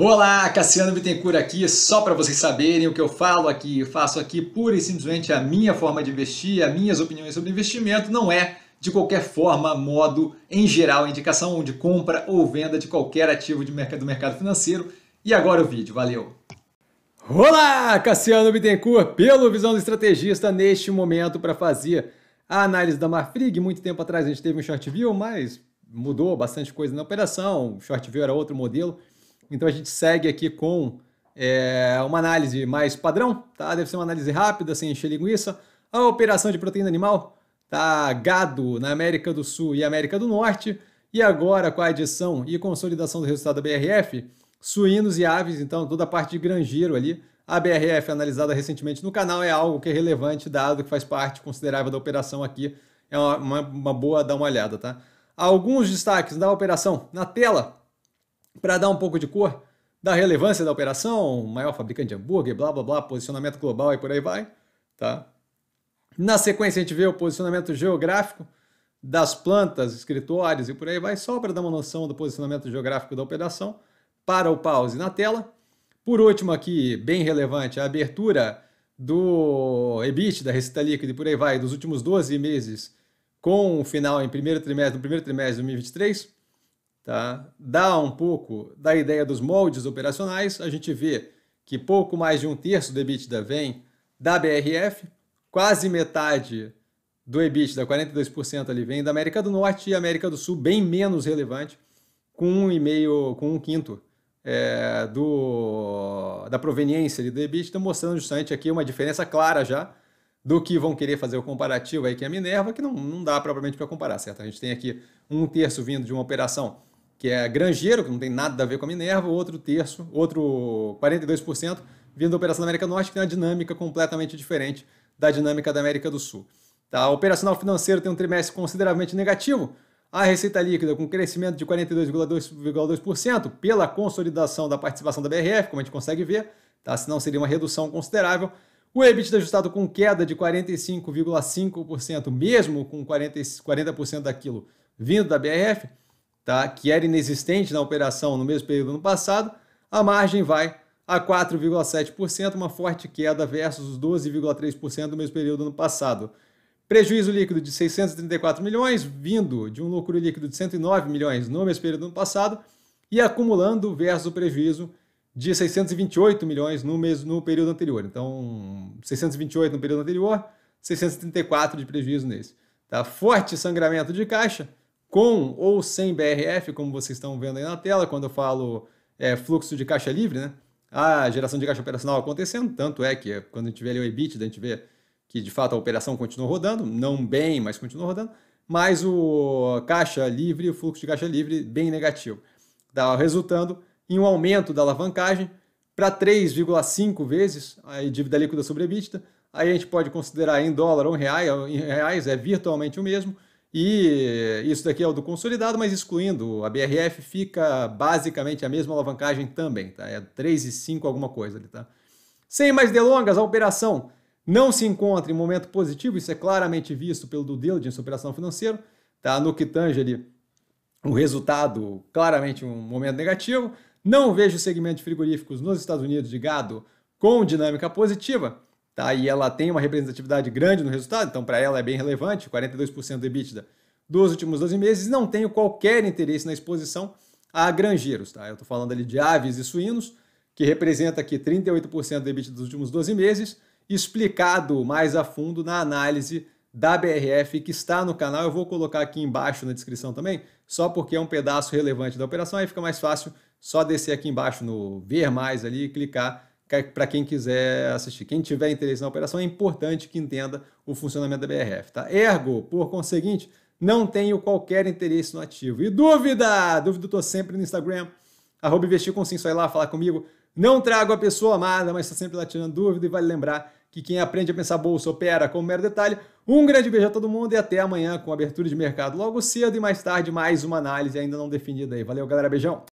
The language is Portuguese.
Olá, Cassiano Bittencourt aqui, só para vocês saberem o que eu falo aqui, eu faço aqui pura e simplesmente a minha forma de investir, as minhas opiniões sobre investimento, não é de qualquer forma, modo, em geral, indicação de compra ou venda de qualquer ativo de mercado, do mercado financeiro. E agora o vídeo, valeu! Olá, Cassiano Bittencourt, pelo Visão do Estrategista, neste momento para fazer a análise da Marfrig. Muito tempo atrás a gente teve um short view, mas mudou bastante coisa na operação, o short view era outro modelo. Então a gente segue aqui com é, uma análise mais padrão, tá? Deve ser uma análise rápida, sem encher linguiça. A operação de proteína animal, tá? Gado na América do Sul e América do Norte. E agora, com a adição e consolidação do resultado da BRF, suínos e aves, então toda a parte de granjeiro ali. A BRF analisada recentemente no canal é algo que é relevante, dado que faz parte considerável da operação aqui. É uma, uma, uma boa dar uma olhada, tá? Alguns destaques da operação na tela para dar um pouco de cor da relevância da operação, maior fabricante de hambúrguer, blá blá blá, posicionamento global e por aí vai, tá? Na sequência a gente vê o posicionamento geográfico das plantas, escritórios e por aí vai, só para dar uma noção do posicionamento geográfico da operação, para o pause na tela. Por último aqui, bem relevante, a abertura do EBIT, da receita líquida e por aí vai, dos últimos 12 meses com o final em primeiro trimestre, no primeiro trimestre de 2023, tá? dá um pouco da ideia dos moldes operacionais. A gente vê que pouco mais de um terço do EBITDA vem da BRF, quase metade do EBITDA, 42% ali vem da América do Norte e América do Sul, bem menos relevante, com um e meio, com um quinto é, do, da proveniência ali do EBITDA, mostrando justamente aqui uma diferença clara já do que vão querer fazer o comparativo aí que é a Minerva, que não, não dá propriamente para comparar, certo? A gente tem aqui um terço vindo de uma operação que é granjeiro, que não tem nada a ver com a Minerva, outro terço, outro 42% vindo da Operação da América Norte, que tem uma dinâmica completamente diferente da dinâmica da América do Sul. Tá? O operacional financeiro tem um trimestre consideravelmente negativo, a receita líquida com crescimento de 42,2% pela consolidação da participação da BRF, como a gente consegue ver, tá? senão seria uma redução considerável. O EBITDA ajustado com queda de 45,5%, mesmo com 40 daquilo vindo da BRF tá, que era inexistente na operação no mesmo período do ano passado, a margem vai a 4,7%, uma forte queda versus os 12,3% do mesmo período do ano passado. Prejuízo líquido de 634 milhões, vindo de um lucro líquido de 109 milhões no mesmo período do ano passado, e acumulando versus o prejuízo de 628 milhões no, mesmo, no período anterior. Então, 628 no período anterior, 634 de prejuízo nesse. Tá? Forte sangramento de caixa, com ou sem BRF, como vocês estão vendo aí na tela, quando eu falo é, fluxo de caixa livre, né? A geração de caixa operacional acontecendo, tanto é que quando a gente vê ali o EBITDA, a gente vê que de fato a operação continua rodando, não bem, mas continua rodando, mas o caixa livre, o fluxo de caixa livre bem negativo, tá resultando em um aumento da alavancagem para 3,5 vezes a dívida líquida sobre EBITDA. Aí a gente pode considerar em dólar ou em reais, em reais é virtualmente o mesmo, e isso daqui é o do consolidado, mas excluindo a BRF, fica basicamente a mesma alavancagem também, tá? É 3,5 alguma coisa ali, tá? Sem mais delongas, a operação não se encontra em momento positivo, isso é claramente visto pelo de diligence, operação financeira, tá? No que tange ali o resultado, claramente um momento negativo. Não vejo o segmento de frigoríficos nos Estados Unidos de gado com dinâmica positiva tá? e ela tem uma representatividade grande no resultado, então para ela é bem relevante, 42% do EBITDA dos últimos 12 meses, não tenho qualquer interesse na exposição a granjeiros. Tá? Eu estou falando ali de aves e suínos, que representa aqui 38% do EBITDA dos últimos 12 meses, explicado mais a fundo na análise da BRF que está no canal. Eu vou colocar aqui embaixo na descrição também, só porque é um pedaço relevante da operação, aí fica mais fácil só descer aqui embaixo no ver mais ali e clicar para quem quiser assistir. Quem tiver interesse na operação, é importante que entenda o funcionamento da BRF. Tá? Ergo, por conseguinte, não tenho qualquer interesse no ativo. E dúvida? Dúvida, estou sempre no Instagram, arroba investir com sim, só ir lá falar comigo. Não trago a pessoa amada, mas estou sempre lá tirando dúvida e vale lembrar que quem aprende a pensar bolsa opera como mero detalhe. Um grande beijo a todo mundo e até amanhã com abertura de mercado logo cedo e mais tarde mais uma análise ainda não definida aí. Valeu, galera. Beijão.